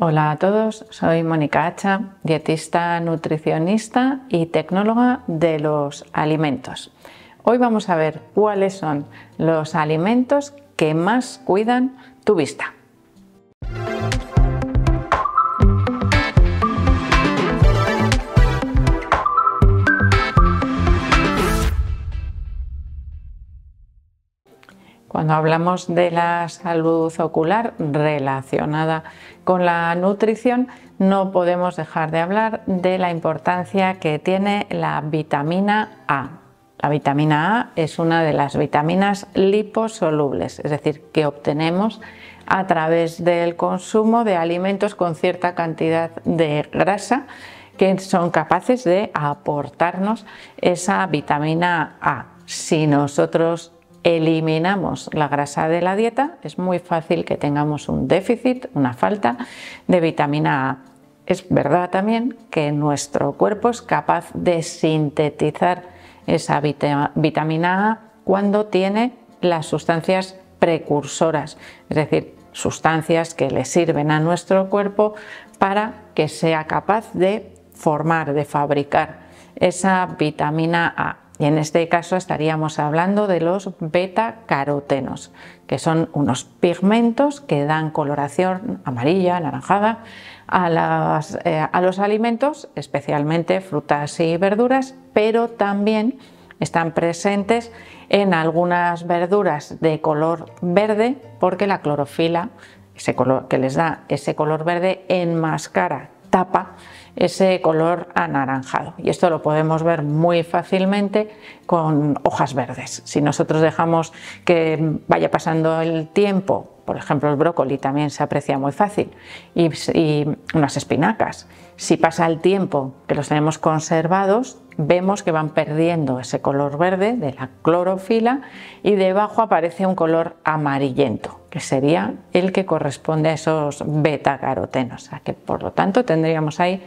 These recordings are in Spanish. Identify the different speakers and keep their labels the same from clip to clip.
Speaker 1: Hola a todos, soy Mónica Hacha, dietista, nutricionista y tecnóloga de los alimentos. Hoy vamos a ver cuáles son los alimentos que más cuidan tu vista. Cuando hablamos de la salud ocular relacionada con la nutrición, no podemos dejar de hablar de la importancia que tiene la vitamina A. La vitamina A es una de las vitaminas liposolubles, es decir, que obtenemos a través del consumo de alimentos con cierta cantidad de grasa que son capaces de aportarnos esa vitamina A. Si nosotros eliminamos la grasa de la dieta, es muy fácil que tengamos un déficit, una falta de vitamina A. Es verdad también que nuestro cuerpo es capaz de sintetizar esa vitamina A cuando tiene las sustancias precursoras, es decir, sustancias que le sirven a nuestro cuerpo para que sea capaz de formar, de fabricar esa vitamina A. Y en este caso estaríamos hablando de los beta-carotenos, que son unos pigmentos que dan coloración amarilla, anaranjada eh, a, los alimentos, especialmente frutas y verduras, pero también están presentes en algunas verduras de color verde porque la clorofila que les da ese color verde enmascara tapa ese color anaranjado. Y esto lo podemos ver muy fácilmente con hojas verdes. Si nosotros dejamos que vaya pasando el tiempo, por ejemplo el brócoli también se aprecia muy fácil, y, y unas espinacas, si pasa el tiempo que los tenemos conservados, vemos que van perdiendo ese color verde de la clorofila y debajo aparece un color amarillento, que sería el que corresponde a esos beta-carotenos. que por lo tanto tendríamos ahí,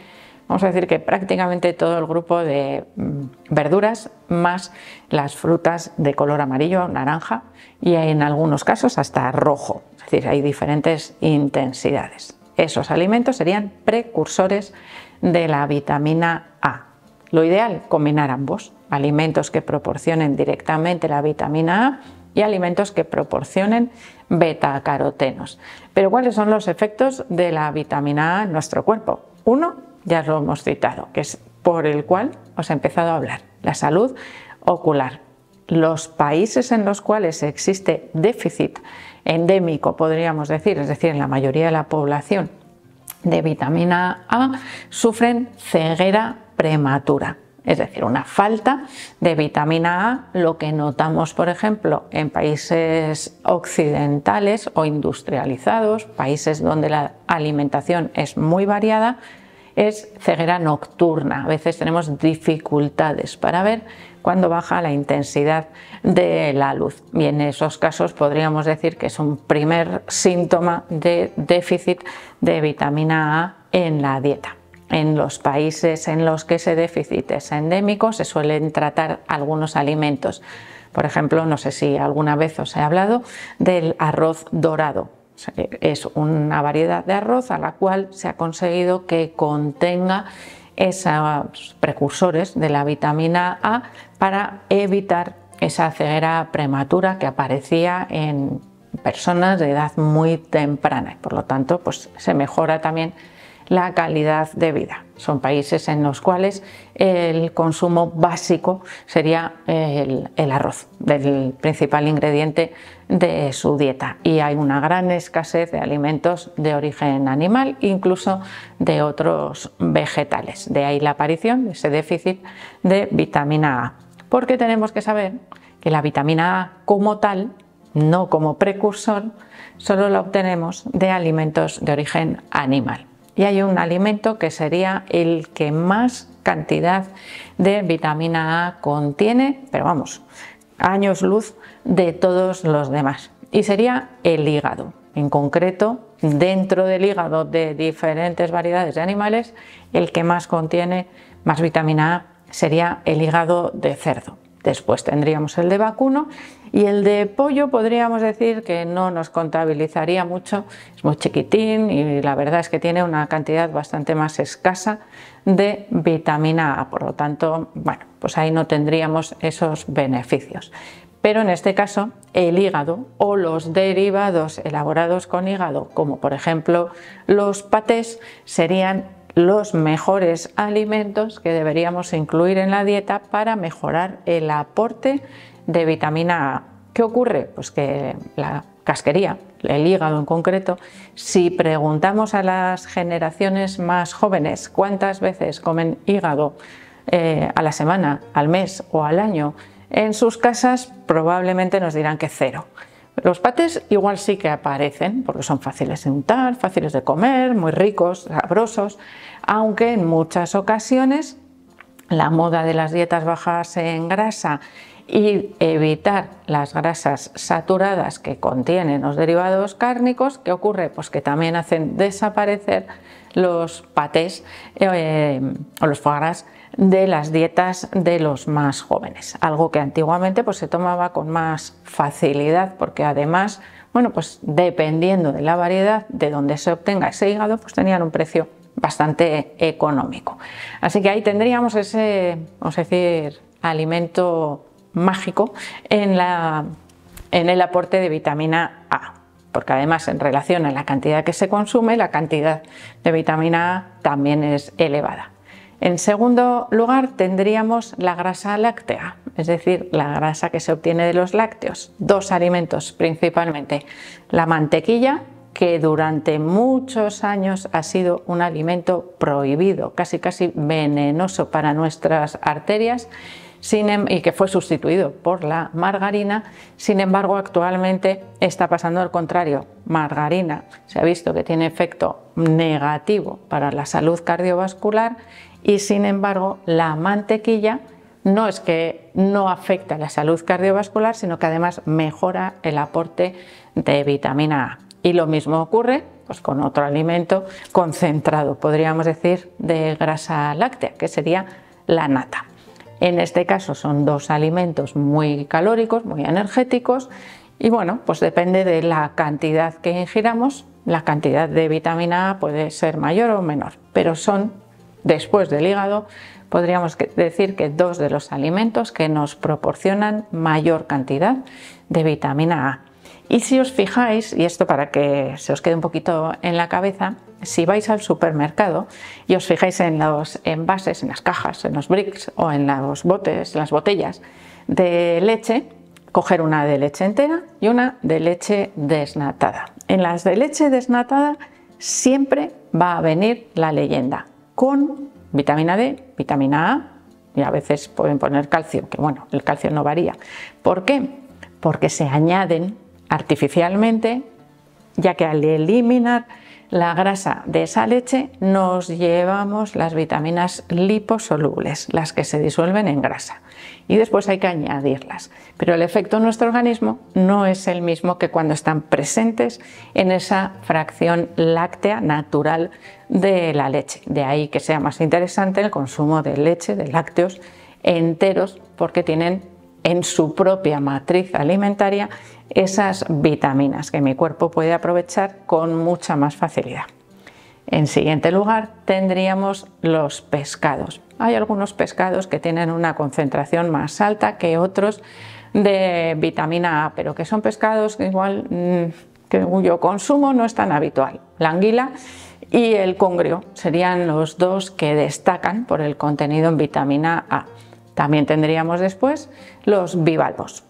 Speaker 1: vamos a decir que prácticamente todo el grupo de mm, verduras más las frutas de color amarillo, naranja y en algunos casos hasta rojo. Es decir, hay diferentes intensidades. Esos alimentos serían precursores de la vitamina A lo ideal, combinar ambos, alimentos que proporcionen directamente la vitamina A y alimentos que proporcionen beta-carotenos. Pero ¿cuáles son los efectos de la vitamina A en nuestro cuerpo? Uno, ya lo hemos citado, que es por el cual os he empezado a hablar, la salud ocular. Los países en los cuales existe déficit endémico, podríamos decir, es decir, en la mayoría de la población de vitamina A, sufren ceguera prematura, es decir, una falta de vitamina A, lo que notamos, por ejemplo, en países occidentales o industrializados, países donde la alimentación es muy variada, es ceguera nocturna. A veces tenemos dificultades para ver cuando baja la intensidad de la luz. Y en esos casos podríamos decir que es un primer síntoma de déficit de vitamina A en la dieta. En los países en los que ese déficit es endémico se suelen tratar algunos alimentos. Por ejemplo, no sé si alguna vez os he hablado del arroz dorado. Es una variedad de arroz a la cual se ha conseguido que contenga esos precursores de la vitamina A para evitar esa ceguera prematura que aparecía en personas de edad muy temprana por lo tanto pues se mejora también la calidad de vida. Son países en los cuales el consumo básico sería el, arroz, el principal ingrediente de su dieta. Y hay una gran escasez de alimentos de origen animal, incluso de otros vegetales. De ahí la aparición de ese déficit de vitamina A. Porque tenemos que saber que la vitamina A como tal no como precursor, solo la obtenemos de alimentos de origen animal y hay un alimento que sería el que más cantidad de vitamina A contiene, pero vamos, años luz de todos los demás. Y sería el hígado. En concreto, dentro del hígado de diferentes variedades de animales, el que más contiene más vitamina A sería el hígado de cerdo. Después tendríamos el de vacuno y el de pollo podríamos decir que no nos contabilizaría mucho, es muy chiquitín y la verdad es que tiene una cantidad bastante más escasa de vitamina A, por lo tanto, bueno, pues ahí no tendríamos esos beneficios. Pero en este caso, el hígado o los derivados elaborados con hígado, como por ejemplo los patés, serían los mejores alimentos que deberíamos incluir en la dieta para mejorar el aporte de vitamina A. ¿Qué ocurre? Pues que la casquería, el hígado en concreto, si preguntamos a las generaciones más jóvenes cuántas veces comen hígado eh, a la semana, al mes o al año en sus casas, probablemente nos dirán que cero. Los pates igual sí que aparecen, porque son fáciles de untar, fáciles de comer, muy ricos, sabrosos, aunque en muchas ocasiones la moda de las dietas bajas en grasa y evitar las grasas saturadas que contienen los derivados cárnicos, ¿qué ocurre? Pues que también hacen desaparecer los patés eh, o los foie de las dietas de los más jóvenes, algo que antiguamente pues, se tomaba con más facilidad porque además, bueno, pues dependiendo de la variedad de donde se obtenga ese hígado, pues tenían un precio bastante económico. Así que ahí tendríamos ese, vamos a decir, alimento mágico en el aporte de vitamina A porque además en relación a la cantidad que se consume, la cantidad de vitamina A también es elevada. En segundo lugar, tendríamos la grasa láctea, es decir, la grasa que se obtiene de los lácteos. Dos alimentos principalmente, la mantequilla, que durante muchos años ha sido un alimento prohibido, casi casi venenoso para nuestras arterias em, y que fue sustituido por la margarina. Sin embargo, actualmente está pasando al contrario. Margarina se ha visto que tiene efecto negativo para la salud cardiovascular y sin embargo la mantequilla no es que no afecta la salud cardiovascular, sino que además mejora el aporte de vitamina A. Y lo mismo ocurre pues, con otro alimento concentrado, podríamos decir, de grasa láctea, que sería la nata. En este caso son dos alimentos muy calóricos, muy energéticos y bueno, pues depende de la cantidad que ingiramos, la cantidad de vitamina A puede ser mayor o menor, pero son, después del hígado, podríamos decir que dos de los alimentos que nos proporcionan mayor cantidad de vitamina A. Y si os fijáis, y esto para que se os quede un poquito en la cabeza, si vais al supermercado y os fijáis en los envases, en las cajas, en los bricks o en los botes, en las botellas de leche, coger una de leche entera y una de leche desnatada. En las de leche desnatada siempre va a venir la leyenda con vitamina D, vitamina A y a veces pueden poner calcio, que bueno, el calcio no varía. ¿Por qué? Porque se añaden artificialmente, ya que al eliminar la grasa de esa leche nos llevamos las vitaminas liposolubles, las que se disuelven en grasa, y después hay que añadirlas. Pero el efecto en nuestro organismo no es el mismo que cuando están presentes en esa fracción láctea natural de la leche. De ahí que sea más interesante el consumo de leche, de lácteos enteros, porque tienen en su propia matriz alimentaria esas vitaminas que mi cuerpo puede aprovechar con mucha más facilidad. En siguiente lugar tendríamos los pescados. Hay algunos pescados que tienen una concentración más alta que otros de vitamina A, pero que son pescados que igual mm, que yo consumo no es tan habitual. La anguila y el congrio serían los dos que destacan por el contenido en vitamina A. También tendríamos después los bivalvos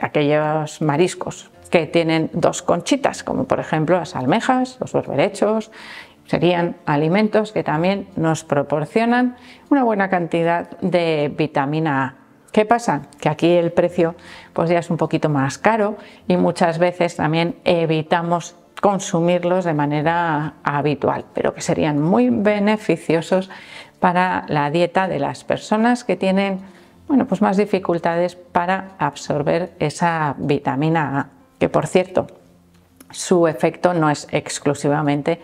Speaker 1: aquellos mariscos que tienen dos conchitas, como por ejemplo las almejas, los berberechos, serían alimentos que también nos proporcionan una buena cantidad de vitamina A. ¿Qué pasa? Que aquí el precio pues ya es un poquito más caro y muchas veces también evitamos consumirlos de manera habitual, pero que serían muy beneficiosos para la dieta de las personas que tienen bueno, pues más dificultades para absorber esa vitamina A, que por cierto, su efecto no es exclusivamente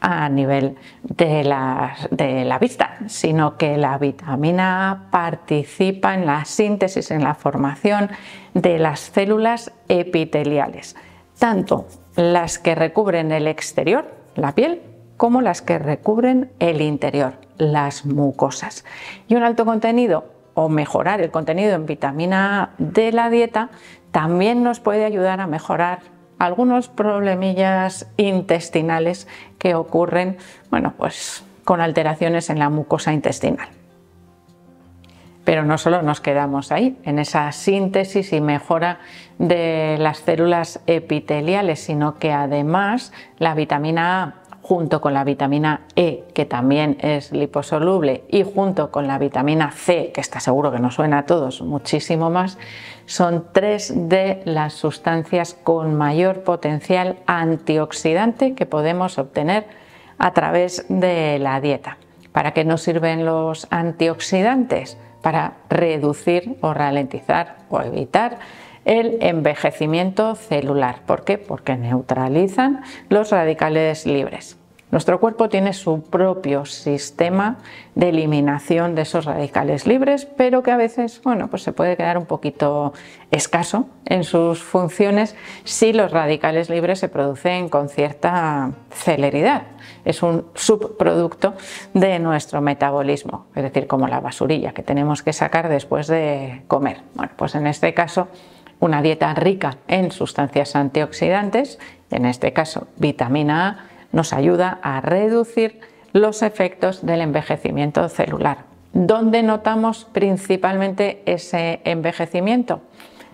Speaker 1: a nivel de la, de la, vista, sino que la vitamina A participa en la síntesis, en la formación de las células epiteliales, tanto las que recubren el exterior, la piel, como las que recubren el interior, las mucosas. Y un alto contenido o mejorar el contenido en vitamina de la dieta también nos puede ayudar a mejorar algunos problemillas intestinales que ocurren, bueno, pues con alteraciones en la mucosa intestinal. Pero no solo nos quedamos ahí, en esa síntesis y mejora de las células epiteliales, sino que además la vitamina A junto con la vitamina E, que también es liposoluble, y junto con la vitamina C, que está seguro que nos suena a todos muchísimo más, son tres de las sustancias con mayor potencial antioxidante que podemos obtener a través de la dieta. ¿Para qué nos sirven los antioxidantes? Para reducir o ralentizar o evitar el envejecimiento celular. ¿Por qué? Porque neutralizan los radicales libres. Nuestro cuerpo tiene su propio sistema de eliminación de esos radicales libres, pero que a veces, bueno, pues se puede quedar un poquito escaso en sus funciones si los radicales libres se producen con cierta celeridad. Es un subproducto de nuestro metabolismo, es decir, como la basurilla que tenemos que sacar después de comer. Bueno, pues en este caso una dieta rica en sustancias antioxidantes, en este caso vitamina A, nos ayuda a reducir los efectos del envejecimiento celular. ¿Dónde notamos principalmente ese envejecimiento?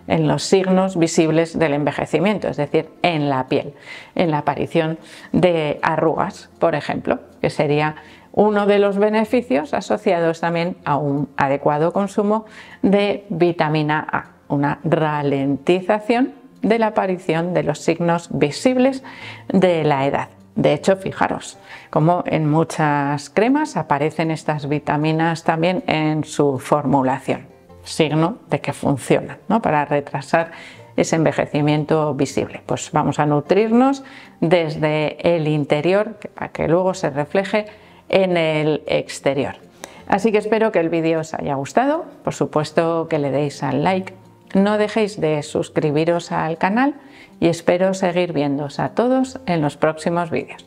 Speaker 1: en los signos visibles del envejecimiento, es decir, en la piel, en la aparición de arrugas, por ejemplo, que sería uno de los beneficios asociados también a un adecuado consumo de vitamina A una ralentización de la aparición de los signos visibles de la edad. De hecho, fijaros, como en muchas cremas aparecen estas vitaminas también en su formulación, signo de que funciona ¿no? para retrasar ese envejecimiento visible. Pues vamos a nutrirnos desde el interior para que luego se refleje en el exterior. Así que espero que el vídeo os haya gustado, por supuesto que le deis al like, no dejéis de suscribiros al canal y espero seguir viéndoos a todos en los próximos vídeos.